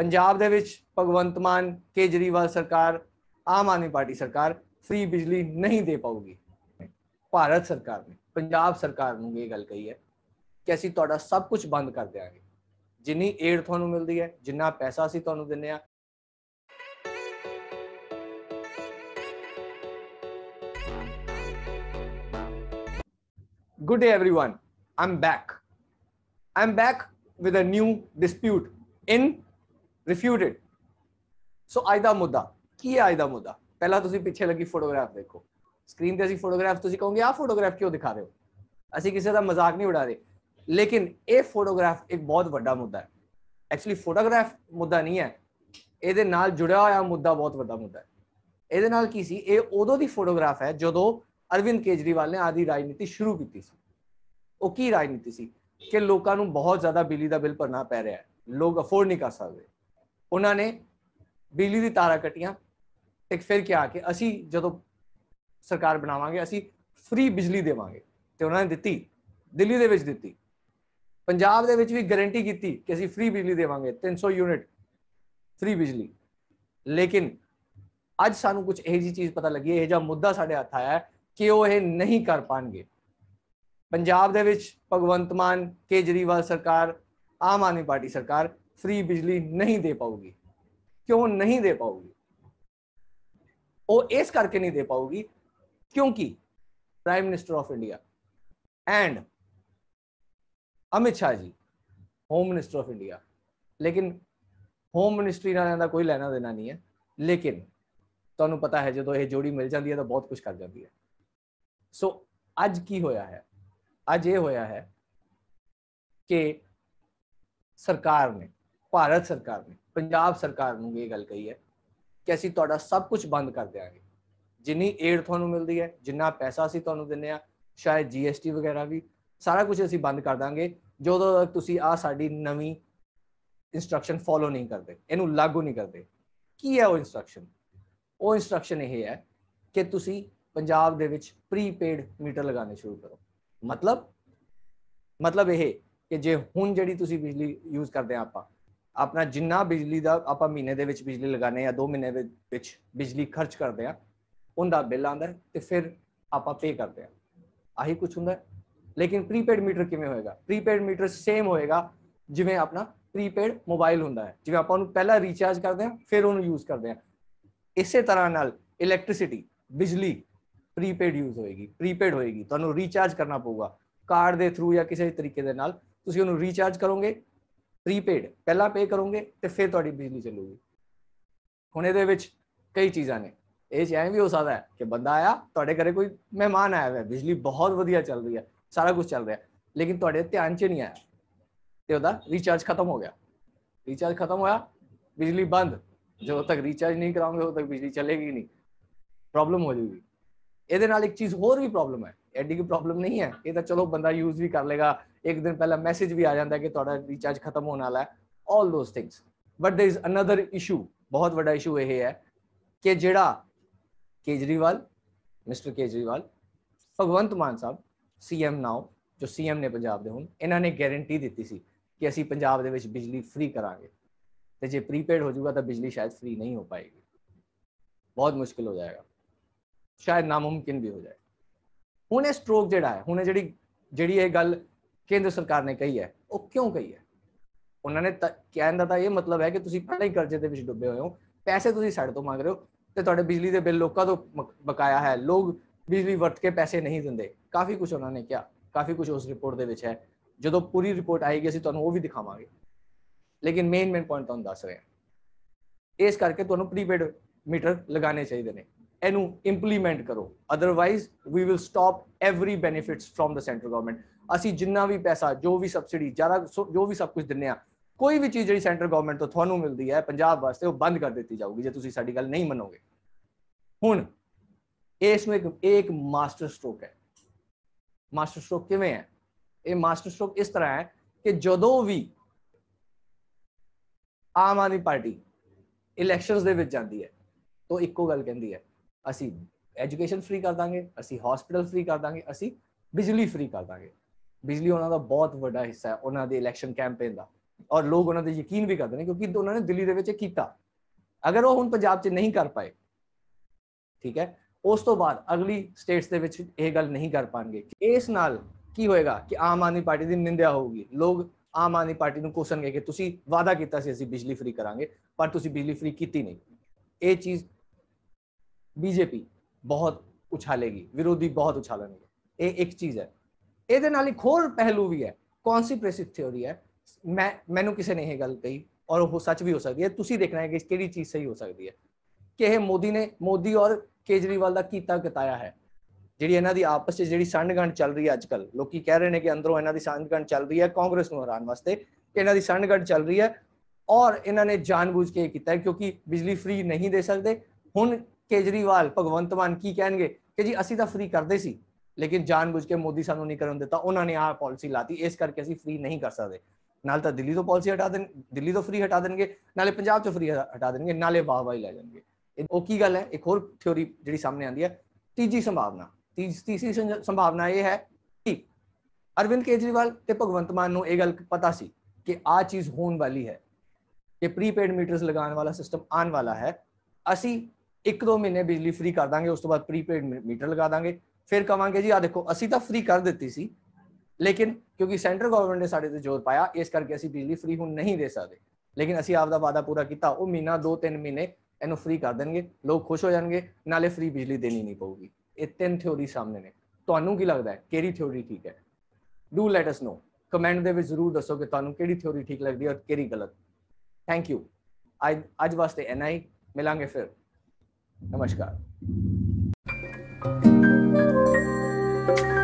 ਪੰਜਾਬ ਦੇ ਵਿੱਚ ਭਗਵੰਤ ਮਾਨ ਕੇਜਰੀਵਾਲ ਸਰਕਾਰ ਆਮ ਆਦਮੀ ਪਾਰਟੀ ਸਰਕਾਰ ਫ੍ਰੀ ਬਿਜਲੀ ਨਹੀਂ ਦੇ ਪਾਉਗੀ ਭਾਰਤ ਸਰਕਾਰ ਨੇ ਪੰਜਾਬ ਸਰਕਾਰ ਨੂੰ ਇਹ ਗੱਲ ਕਹੀ ਹੈ ਕਿ ਅਸੀਂ ਤੁਹਾਡਾ ਸਭ ਕੁਝ ਬੰਦ ਕਰ ਦਿਆਂਗੇ ਜਿੰਨੀ ਏਡ ਤੁਹਾਨੂੰ ਮਿਲਦੀ ਹੈ ਜਿੰਨਾ ਪੈਸਾ ਅਸੀਂ ਤੁਹਾਨੂੰ ਦਿੰਨੇ ਆ good day everyone I'm back I'm back with a new dispute in refuted so ਅੱਜ ਦਾ ਮੁੱਦਾ ਕੀ ਹੈ ਅੱਜ ਦਾ ਮੁੱਦਾ ਪਹਿਲਾਂ ਤੁਸੀਂ ਪਿੱਛੇ ਲੱਗੀ ਫੋਟੋਗ੍ਰਾਫ ਦੇਖੋ ਸਕਰੀਨ ਤੇ ਅਸੀਂ ਫੋਟੋਗ੍ਰਾਫ ਤੁਸੀਂ ਕਹੋਗੇ ਆ ਫੋਟੋਗ੍ਰਾਫ ਕਿਉਂ ਦਿਖਾ ਰਹੇ ਹੋ ਅਸੀਂ ਕਿਸੇ ਦਾ ਮਜ਼ਾਕ ਨਹੀਂ ਉਡਾ ਰਹੇ ਲੇਕਿਨ ਇਹ ਫੋਟੋਗ੍ਰਾਫ ਇੱਕ ਬਹੁਤ ਵੱਡਾ ਮੁੱਦਾ ਹੈ ਐਕਚੁਅਲੀ ਫੋਟੋਗ੍ਰਾਫ ਮੁੱਦਾ ਨਹੀਂ ਹੈ ਇਹਦੇ ਨਾਲ ਜੁੜਿਆ ਹੋਇਆ ਮੁੱਦਾ ਬਹੁਤ ਵੱਡਾ ਮੁੱਦਾ ਹੈ ਇਹਦੇ ਨਾਲ ਕੀ ਸੀ ਇਹ ਉਦੋਂ ਦੀ ਫੋਟੋਗ੍ਰਾਫ ਹੈ ਜਦੋਂ ਅਰਵਿੰਦ ਕੇਜਰੀਵਾਲ ਨੇ ਆਦੀ ਰਾਜਨੀਤੀ ਸ਼ੁਰੂ ਕੀਤੀ ਸੀ ਉਹ ਕੀ ਰਾਜਨੀਤੀ ਸੀ ਕਿ ਲੋਕਾਂ ਨੂੰ ਬਹੁਤ ਜ਼ਿਆਦਾ ਬਿਜਲੀ ਦਾ ਬਿੱਲ ਭਰਨਾ ਪੈ ਰਿਹਾ ਹੈ ਲੋਕ ਅਫੋਰਡ ਨਹੀਂ ਕਰ ਸਕਦੇ ਉਹਨਾਂ ਨੇ ਬਿਜਲੀ ਦੀ ਤਾਰਾਂ ਕਟੀਆਂ ਤੇ ਫਿਰ ਕਿਹਾ ਕਿ ਅਸੀਂ ਜਦੋਂ ਸਰਕਾਰ ਬਣਾਵਾਂਗੇ ਅਸੀਂ ਫ੍ਰੀ ਬਿਜਲੀ ਦੇਵਾਂਗੇ ਤੇ ਉਹਨਾਂ ਨੇ ਦਿੱਤੀ ਦਿੱਲੀ ਦੇ ਵਿੱਚ ਦਿੱਤੀ ਪੰਜਾਬ ਦੇ ਵਿੱਚ ਵੀ ਗਾਰੰਟੀ ਕੀਤੀ ਕਿ ਅਸੀਂ ਫ੍ਰੀ ਬਿਜਲੀ ਦੇਵਾਂਗੇ 300 ਯੂਨਿਟ ਫ੍ਰੀ ਬਿਜਲੀ ਲੇਕਿਨ ਅੱਜ ਸਾਨੂੰ ਕੁਝ ਇਹ ਜੀ ਚੀਜ਼ ਪਤਾ ਲੱਗੀ ਇਹ ਜਿਹਾ ਮੁੱਦਾ ਸਾਡੇ ਹੱਥ ਆਇਆ ਕਿ ਉਹ ਇਹ ਨਹੀਂ ਕਰ ਪਾਣਗੇ ਪੰਜਾਬ ਦੇ ਵਿੱਚ ਭਗਵੰਤ ਮਾਨ ਕੇਜਰੀਵਾਲ ਸਰਕਾਰ ਆਮ ਆਦਮੀ ਪਾਰਟੀ ਸਰਕਾਰ ਫ੍ਰੀ ਬਿਜਲੀ ਨਹੀਂ ਦੇ ਪਾਉਗੀ ਕਿਉਂ ਨਹੀਂ ਦੇ ਪਾਉਗੀ ਉਹ ਇਸ ਕਰਕੇ ਨਹੀਂ ਦੇ ਪਾਉਗੀ ਕਿਉਂਕਿ prime minister of India and Amit Shah ji home minister of India ਲੇਕਿਨ ਹੋਮ ਮਿਨਿਸਟਰੀ ਨਾਲ ਇਹਦਾ ਕੋਈ ਲੈਣਾ ਦੇਣਾ ਨਹੀਂ ਹੈ ਲੇਕਿਨ ਤੁਹਾਨੂੰ ਪਤਾ ਹੈ ਜਦੋਂ ਇਹ ਜੋੜੀ ਮਿਲ ਜਾਂਦੀ ਹੈ ਤਾਂ ਬਹੁਤ ਕੁਝ ਕਰ ਜਾਂਦੀ ਹੈ ਸੋ ਅੱਜ ਕੀ ਹੋਇਆ ਹੈ ਅੱਜ ਇਹ ਹੋਇਆ ਹੈ ਕਿ ਸਰਕਾਰ ਨੇ ਭਾਰਤ ਸਰਕਾਰ ਨੇ ਪੰਜਾਬ ਸਰਕਾਰ ਨੂੰ ਇਹ ਗੱਲ ਕਹੀ ਹੈ ਕਿ ਅਸੀਂ ਤੁਹਾਡਾ ਸਭ ਕੁਝ ਬੰਦ ਕਰ ਦਿਆਂਗੇ ਜਿੰਨੀ ਏਡ ਤੁਹਾਨੂੰ ਮਿਲਦੀ ਹੈ ਜਿੰਨਾ ਪੈਸਾ ਅਸੀਂ ਤੁਹਾਨੂੰ ਦਿੰਨੇ ਆ ਸ਼ਾਇਦ ਜੀਐਸਟੀ ਵਗੈਰਾ ਵੀ ਸਾਰਾ ਕੁਝ ਅਸੀਂ ਬੰਦ ਕਰ ਦਾਂਗੇ ਜਦੋਂ ਤੱਕ ਤੁਸੀਂ ਆ ਸਾਡੀ ਨਵੀਂ ਇਨਸਟਰਕਸ਼ਨ ਫੋਲੋ ਨਹੀਂ ਕਰਦੇ ਇਹਨੂੰ ਲਾਗੂ ਨਹੀਂ ਕਰਦੇ ਕੀ ਹੈ ਉਹ ਇਨਸਟਰਕਸ਼ਨ ਉਹ ਇਨਸਟਰਕਸ਼ਨ ਇਹ ਹੈ ਕਿ ਤੁਸੀਂ ਪੰਜਾਬ ਦੇ ਵਿੱਚ ਪ੍ਰੀਪੇਡ ਮੀਟਰ ਲਗਾਉਣੇ ਸ਼ੁਰੂ ਕਰੋ ਮਤਲਬ ਮਤਲਬ ਇਹ ਕਿ ਜੇ ਹੁਣ ਜਿਹੜੀ ਤੁਸੀਂ ਬਿਜਲੀ ਯੂਜ਼ ਕਰਦੇ ਆ ਆਪਾਂ ਆਪਣਾ ਜਿੰਨਾ ਬਿਜਲੀ ਦਾ ਆਪਾਂ ਮਹੀਨੇ ਦੇ ਵਿੱਚ ਬਿਜਲੀ ਲਗਾਨੇ ਆ 2 ਮਹੀਨੇ ਵਿੱਚ ਬਿਜਲੀ ਖਰਚ ਕਰਦੇ ਆ ਉਹਦਾ ਬਿੱਲ ਆਂਦਾ ਤੇ ਫਿਰ ਆਪਾਂ ਪੇ ਕਰਦੇ ਆ ਆਹੀ ਕੁਝ ਹੁੰਦਾ ਲੇਕਿਨ ਪ੍ਰੀਪੇਡ ਮੀਟਰ ਕਿਵੇਂ ਹੋਏਗਾ ਪ੍ਰੀਪੇਡ ਮੀਟਰ ਸੇਮ ਹੋਏਗਾ ਜਿਵੇਂ ਆਪਣਾ ਪ੍ਰੀਪੇਡ ਮੋਬਾਈਲ ਹੁੰਦਾ ਹੈ ਜਿਵੇਂ ਆਪਾਂ ਉਹਨੂੰ ਪਹਿਲਾਂ ਰੀਚਾਰਜ ਕਰਦੇ ਆ ਫਿਰ ਉਹਨੂੰ ਯੂਜ਼ ਕਰਦੇ ਆ ਇਸੇ ਤਰ੍ਹਾਂ ਨਾਲ ਇਲੈਕਟ੍ਰਿਸਿਟੀ ਬਿਜਲੀ ਪ੍ਰੀਪੇਡ ਯੂਜ਼ ਹੋਏਗੀ ਪ੍ਰੀਪੇਡ ਹੋਏਗੀ ਤੁਹਾਨੂੰ ਰੀਚਾਰਜ ਕਰਨਾ ਪਊਗਾ ਕਾਰਡ ਦੇ ਥਰੂ ਜਾਂ ਕਿਸੇ ਤਰੀਕੇ ਦੇ ਨਾਲ ਤੁਸੀਂ ਉਹਨੂੰ ਰੀਚਾਰਜ ਕਰੋਗੇ ਪ੍ਰੀਪੇਡ ਪਹਿਲਾਂ ਪੇ ਕਰੋਗੇ ਤੇ ਫਿਰ ਤੁਹਾਡੀ ਬਿਜਲੀ ਚੱਲੂਗੀ ਹੁਣ ਇਹਦੇ ਵਿੱਚ ਕਈ ਚੀਜ਼ਾਂ ਨੇ ਇਹ ਐਂ ਵੀ ਹੋ ਸਕਦਾ ਹੈ ਕਿ ਬੰਦਾ ਆਇਆ ਤੁਹਾਡੇ ਘਰੇ ਕੋਈ ਮਹਿਮਾਨ ਆਇਆ ਹੋਇਆ ਬਿਜਲੀ ਬਹੁਤ ਵਧੀਆ ਚੱਲ ਰਹੀ ਹੈ ਸਾਰਾ ਕੁਝ ਚੱਲ ਰਿਹਾ ਲੇਕਿਨ ਤੁਹਾਡੇ ਧਿਆਨ 'ਚ ਨਹੀਂ ਆਇਆ ਤੇ ਉਹਦਾ ਰੀਚਾਰਜ ਖਤਮ ਹੋ ਗਿਆ ਰੀਚਾਰਜ ਖਤਮ ਹੋਇਆ ਬਿਜਲੀ ਬੰਦ ਜਦੋਂ ਤੱਕ ਰੀਚਾਰਜ ਨਹੀਂ ਕਰਾਉਂਗੇ ਉਦੋਂ ਤੱਕ ਬਿਜਲੀ ਚੱਲੇਗੀ ਨਹੀਂ ਪ੍ਰੋਬਲਮ ਹੋ ਜਾਊਗੀ ਇਹਦੇ ਨਾਲ ਇੱਕ ਚੀਜ਼ ਹੋਰ ਵੀ ਪ੍ਰੋਬਲਮ ਹੈ ਐਡੀ ਕੋਈ ਪ੍ਰੋਬਲਮ ਨਹੀਂ ਹੈ ਇਹ ਤਾਂ ਚਲੋ ਬੰਦਾ ਯੂਜ਼ ਵੀ ਕਰ ਲੇਗਾ ਇੱਕ ਦਿਨ ਪਹਿਲਾਂ ਮੈਸੇਜ ਵੀ ਆ ਜਾਂਦਾ ਕਿ ਤੁਹਾਡਾ ਰੀਚਾਰਜ ਖਤਮ ਹੋਣ ਵਾਲਾ ਹੈ all those things but there is another issue ਬਹੁਤ ਵੱਡਾ ਇਸ਼ੂ ਇਹ ਹੈ ਕਿ ਜਿਹੜਾ Kejriwal mister Kejriwal Bhagwant Mann Sahib CM now ਜੋ ਸੀਐਮ ਨੇ ਪੰਜਾਬ ਦੇ ਹੁਣ ਇਹਨਾਂ ਨੇ ਗਾਰੰਟੀ ਦਿੱਤੀ ਸੀ ਕਿ ਅਸੀਂ ਪੰਜਾਬ ਦੇ ਵਿੱਚ ਬਿਜਲੀ ਫ੍ਰੀ ਕਰਾਂਗੇ ਤੇ ਜੇ ਪ੍ਰੀਪੇਡ ਹੋ ਜਾਊਗਾ ਤਾਂ ਬਿਜਲੀ ਸ਼ਾਇਦ ਫ੍ਰੀ ਨਹੀਂ ਹੋ ਪਾਏਗੀ ਬਹੁਤ ਮੁਸ਼ਕਲ ਹੋ ਜਾਏਗਾ ਸ਼ਾਇਦ ਨਾਮੁਮਕਿਨ ਵੀ ਹੋ ਜਾਏ ਹੁਣ ਇਹ ਸਟ੍ਰੋਕ ਜਿਹੜਾ ਹੈ ਹੁਣ ਜਿਹੜੀ ਜਿਹੜੀ ਇਹ ਗੱਲ ਕੇਂਦਰ ਸਰਕਾਰ ਨੇ ਕਹੀ ਹੈ ਉਹ ਕਿਉਂ ਕਹੀ ਹੈ ਉਹਨਾਂ ਨੇ ਕਹਿਣ ਦਾ ਤਾਂ ਇਹ ਮਤਲਬ ਹੈ ਕਿ ਤੁਸੀਂ ਪਹਿਲਾਂ ਹੀ ਕਰਜ਼ੇ ਦੇ ਵਿੱਚ ਡੁੱਬੇ ਹੋਏ ਹੋ ਪੈਸੇ ਤੁਸੀਂ ਸਾਡੇ ਤੋਂ ਮੰਗ ਰਹੇ ਹੋ ਤੇ ਤੁਹਾਡੇ ਬਿਜਲੀ ਦੇ ਬਿੱਲ ਲੋਕਾਂ ਤੋਂ ਬਕਾਇਆ ਹੈ ਲੋਕ ਬਿਜਲੀ ਵਰਤ ਕੇ ਪੈਸੇ ਨਹੀਂ ਦਿੰਦੇ ਕਾਫੀ ਕੁਝ ਉਹਨਾਂ ਨੇ ਕਿਹਾ ਕਾਫੀ ਕੁਝ ਉਸ ਰਿਪੋਰਟ ਦੇ ਵਿੱਚ ਹੈ ਜਦੋਂ ਪੂਰੀ ਰਿਪੋਰਟ ਆਏਗੀ ਅਸੀਂ ਤੁਹਾਨੂੰ ਉਹ ਵੀ ਦਿਖਾਵਾਂਗੇ ਲੇਕਿਨ ਮੇਨ ਮੇਨ ਪੁਆਇੰਟ ਤੁਹਾਨੂੰ ਦੱਸ ਰਹੇ ਹਾਂ ਇਸ ਕਰਕੇ ਤੁਹਾਨੂੰ ਪ੍ਰੀਪੇਡ ਮੀਟਰ ਲਗਾਉਣੇ ਚਾਹੀਦੇ ਨੇ ਇਹਨੂੰ ਇੰਪਲੀਮੈਂਟ ਕਰੋ otherwise we will stop every benefits from the central government ਅਸੀਂ ਜਿੰਨਾ ਵੀ ਪੈਸਾ ਜੋ ਵੀ ਸਬਸਿਡੀ ਜਿਆਦਾ ਜੋ ਵੀ ਸਭ ਕੁਝ ਦਿੰਨੇ ਆ ਕੋਈ ਵੀ ਚੀਜ਼ ਜਿਹੜੀ ਸੈਂਟਰ ਗਵਰਨਮੈਂਟ ਤੋਂ ਤੁਹਾਨੂੰ ਮਿਲਦੀ ਹੈ ਪੰਜਾਬ ਵਾਸਤੇ ਉਹ ਬੰਦ ਕਰ ਦਿੱਤੀ ਜਾਊਗੀ ਜੇ ਤੁਸੀਂ ਸਾਡੀ ਗੱਲ ਨਹੀਂ ਮੰਨੋਗੇ ਹੁਣ ਇਸ ਨੂੰ ਇੱਕ ਇੱਕ ਮਾਸਟਰ ਸਟ੍ਰੋਕ ਹੈ ਮਾਸਟਰ ਸਟ੍ਰੋਕ ਕਿਵੇਂ ਹੈ ਇਹ ਮਾਸਟਰ ਸਟ੍ਰੋਕ ਇਸ ਤਰ੍ਹਾਂ ਹੈ ਕਿ ਜਦੋਂ ਵੀ ਆਮ ਆਦਮੀ ਪਾਰਟੀ ਇਲੈਕਸ਼ਨਸ ਦੇ ਵਿੱਚ ਜਾਂਦੀ ਹੈ ਤਾਂ ਇੱਕੋ ਗੱਲ ਕਹਿੰਦੀ ਹੈ ਅਸੀਂ ਐਜੂਕੇਸ਼ਨ ਫ੍ਰੀ ਕਰ ਦਾਂਗੇ ਅਸੀਂ ਹਸਪੀਟਲ ਫ੍ਰੀ ਕਰ ਦਾਂਗੇ ਅਸੀਂ ਬਿਜਲੀ ਫ੍ਰੀ ਕਰ ਦਾਂਗੇ ਬਿਜਲੀ ਉਹਨਾਂ ਦਾ ਬਹੁਤ ਵੱਡਾ ਹਿੱਸਾ ਹੈ ਉਹਨਾਂ ਦੇ ਇਲੈਕਸ਼ਨ ਕੈਂਪੇਨ ਦਾ ਔਰ ਲੋਕ ਉਹਨਾਂ ਦੇ ਯਕੀਨ ਵੀ ਕਰਦੇ ਨੇ ਕਿਉਂਕਿ ਉਹਨਾਂ ਨੇ ਦਿੱਲੀ ਦੇ ਵਿੱਚ ਕੀਤਾ ਅਗਰ ਉਹ ਹੁਣ ਪੰਜਾਬ 'ਚ ਨਹੀਂ ਕਰ ਪਾਏ ਠੀਕ ਹੈ ਉਸ ਤੋਂ ਬਾਅਦ ਅਗਲੀ ਸਟੇਟਸ ਦੇ ਵਿੱਚ ਇਹ ਗੱਲ ਨਹੀਂ ਕਰ ਪਾਣਗੇ ਇਸ ਨਾਲ ਕੀ ਹੋਏਗਾ ਕਿ ਆਮ ਆਦਮੀ ਪਾਰਟੀ ਦੀ ਨਿੰਦਿਆ ਹੋਊਗੀ ਲੋਕ ਆਮ ਆਦਮੀ ਪਾਰਟੀ ਨੂੰ ਕੋਸਣਗੇ ਕਿ ਤੁਸੀਂ ਵਾਅਦਾ ਕੀਤਾ ਸੀ ਅਸੀਂ ਬਿਜਲੀ ਫ੍ਰੀ ਕਰਾਂਗੇ ਪਰ ਤੁਸੀਂ ਬਿਜਲੀ ਫ੍ਰੀ ਕੀਤੀ ਨਹੀਂ ਇਹ ਚੀਜ਼ ਬੀਜੇਪੀ ਬਹੁਤ ਉਛਾਲੇਗੀ ਵਿਰੋਧੀ ਬਹੁਤ ਉਛਾਲਣਗੇ ਇਹ ਇੱਕ ਚੀਜ਼ ਹੈ ਇਹਦੇ ਨਾਲ ਇੱਕ ਹੋਰ ਪਹਿਲੂ ਵੀ ਹੈ ਕਨਸੀਪ੍ਰੇਸਿਵ ਥਿਉਰੀ ਹੈ ਮੈਂ ਮੈਨੂੰ ਕਿਸੇ ਨੇ ਇਹ ਗੱਲ ਕਹੀ ਔਰ ਉਹ ਸੱਚ ਵੀ ਹੋ ਸਕਦੀ ਹੈ ਤੁਸੀਂ ਦੇਖਣਾ ਹੈ ਕਿ ਕਿਹੜੀ ਚੀਜ਼ ਸਹੀ ਹੋ ਸਕਦੀ ਹੈ ਕਿ ਇਹ ਮੋਦੀ ਨੇ ਮੋਦੀ ਔਰ ਕੇਜਰੀਵਾਲ ਦਾ ਕੀਤਾ ਕਿਤਾਇਆ ਹੈ ਜਿਹੜੀ ਇਹਨਾਂ ਦੀ ਆਪਸ ਵਿੱਚ ਜਿਹੜੀ ਸੰਡਗੰਡ ਚੱਲ ਰਹੀ ਹੈ ਅੱਜਕੱਲ ਲੋਕੀ ਕਹਿ ਰਹੇ ਨੇ ਕਿ ਅੰਦਰੋਂ ਇਹਨਾਂ ਦੀ ਸੰਡਗੰਡ ਚੱਲ ਰਹੀ ਹੈ ਕਾਂਗਰਸ ਨੂੰ ਹਰਾਉਣ ਵਾਸਤੇ ਕਿ ਇਹਨਾਂ ਦੀ ਸੰਡਗੰਡ ਚੱਲ ਰਹੀ ਹੈ ਔਰ ਇਹਨਾਂ ਨੇ ਜਾਣਬੁੱਝ ਕੇ ਕੀਤਾ ਕਿਉਂਕਿ ਬਿਜਲੀ ਫ੍ਰੀ ਨਹੀਂ ਦੇ ਸਕਦੇ ਹੁਣ ਕੇਜਰੀਵਾਲ ਭਗਵੰਤ ਮਾਨ ਕੀ ਕਹਿਣਗੇ ਕਿ ਜੀ ਅਸੀਂ ਤਾਂ ਫ੍ਰੀ ਕਰਦੇ ਸੀ ਲੇਕਿਨ ਜਾਣਬੁੱਝ ਕੇ ਮੋਦੀ ਸਾਨੂੰ ਨਹੀਂ ਕਰਨ ਦਿੱਤਾ ਉਹਨਾਂ ਨੇ ਆਹ ਪਾਲਿਸੀ ਲਾਤੀ ਇਸ ਕਰਕੇ ਅਸੀਂ ਫ੍ਰੀ ਨਹੀਂ ਕਰ ਸਕਦੇ ਨਾਲ ਤਾਂ ਦਿੱਲੀ ਤੋਂ ਪਾਲਿਸੀ ਹਟਾ ਦੇਣ ਦਿੱਲੀ ਤੋਂ ਫ੍ਰੀ ਹਟਾ ਦੇਣਗੇ ਨਾਲੇ ਪੰਜਾਬ ਤੋਂ ਫ੍ਰੀ ਹਟਾ ਦੇਣਗੇ ਨਾਲੇ ਵਾਹ ਹੀ ਲੈ ਜਾਣਗੇ ਉਹ ਕੀ ਗੱਲ ਹੈ ਇੱਕ ਹੋਰ ਥਿਉਰੀ ਜਿਹੜੀ ਸਾਹਮਣੇ ਆਂਦੀ ਹੈ ਤੀਜੀ ਸੰਭਾਵਨਾ ਤੀਸਰੀ ਸੰਭਾਵਨਾ ਇਹ ਹੈ ਕਿ ਅਰਵਿੰਦ ਕੇਜਰੀਵਾਲ ਤੇ ਭਗਵੰਤ ਮਾਨ ਨੂੰ ਇਹ ਗੱਲ ਪਤਾ ਸੀ ਕਿ ਆ ਚੀਜ਼ ਹੋਣ ਵਾਲੀ ਹੈ ਕਿ ਪ੍ਰੀਪੇਡ ਮੀਟਰਸ ਲਗਾਉਣ ਵਾਲਾ ਸਿਸਟਮ ਆਉਣ ਵਾਲਾ ਹੈ ਅਸੀਂ 1-2 ਮਹੀਨੇ ਬਿਜਲੀ ਫ੍ਰੀ ਕਰ ਦਾਂਗੇ ਉਸ ਤੋਂ ਬਾਅਦ ਪ੍ਰੀਪੇਡ ਮੀਟਰ ਲਗਾ ਦਾਂਗੇ ਫਿਰ ਕਵਾਂਗੇ ਜੀ ਆ ਦੇਖੋ ਅਸੀਂ ਤਾਂ ਫ੍ਰੀ ਕਰ ਦਿੱਤੀ ਸੀ ਲੇਕਿਨ ਕਿਉਂਕਿ ਸੈਂਟਰ ਗਵਰਨਮੈਂਟ ਨੇ ਸਾਡੇ ਤੇ ਜ਼ੋਰ ਪਾਇਆ ਇਸ ਕਰਕੇ ਅਸੀਂ ਬਿਜਲੀ ਫ੍ਰੀ ਹੁਣ ਨਹੀਂ ਦੇ ਸਕਦੇ ਲੇਕਿਨ ਅਸੀਂ ਆਪ ਦਾ ਵਾਅਦਾ ਪੂਰਾ ਕੀਤਾ ਉਹ ਮਹੀਨਾ 2-3 ਮਹੀਨੇ ਇਹਨੂੰ ਫ੍ਰੀ ਕਰ ਦੇਣਗੇ ਲੋਕ ਖੁਸ਼ ਹੋ ਜਾਣਗੇ ਨਾਲੇ ਫ੍ਰੀ ਬਿਜਲੀ ਦੇਣੀ ਨਹੀਂ ਪਊਗੀ ਇਹ ਤਿੰਨ ਥਿਉਰੀ ਸਾਹਮਣੇ ਨੇ ਤੁਹਾਨੂੰ ਕੀ ਲੱਗਦਾ ਹੈ ਕਿਹੜੀ ਥਿਉਰੀ ਠੀਕ ਹੈ do let us know comment ਦੇ ਵਿੱਚ ਜ਼ਰੂਰ ਦੱਸੋ ਕਿ ਤੁਹਾਨੂੰ ਕਿਹੜੀ ਥਿਉਰੀ ਠੀਕ ਲੱਗਦੀ ਹੈ ਔਰ ਕਿਹੜੀ ਗਲਤ ਥੈਂਕ ਯੂ ਅੱਜ ਵਾਸਤੇ ਐਨਆਈ ਮਿਲਾਂਗੇ ਫਿਰ ਨਮਸਕਾਰ Thank you.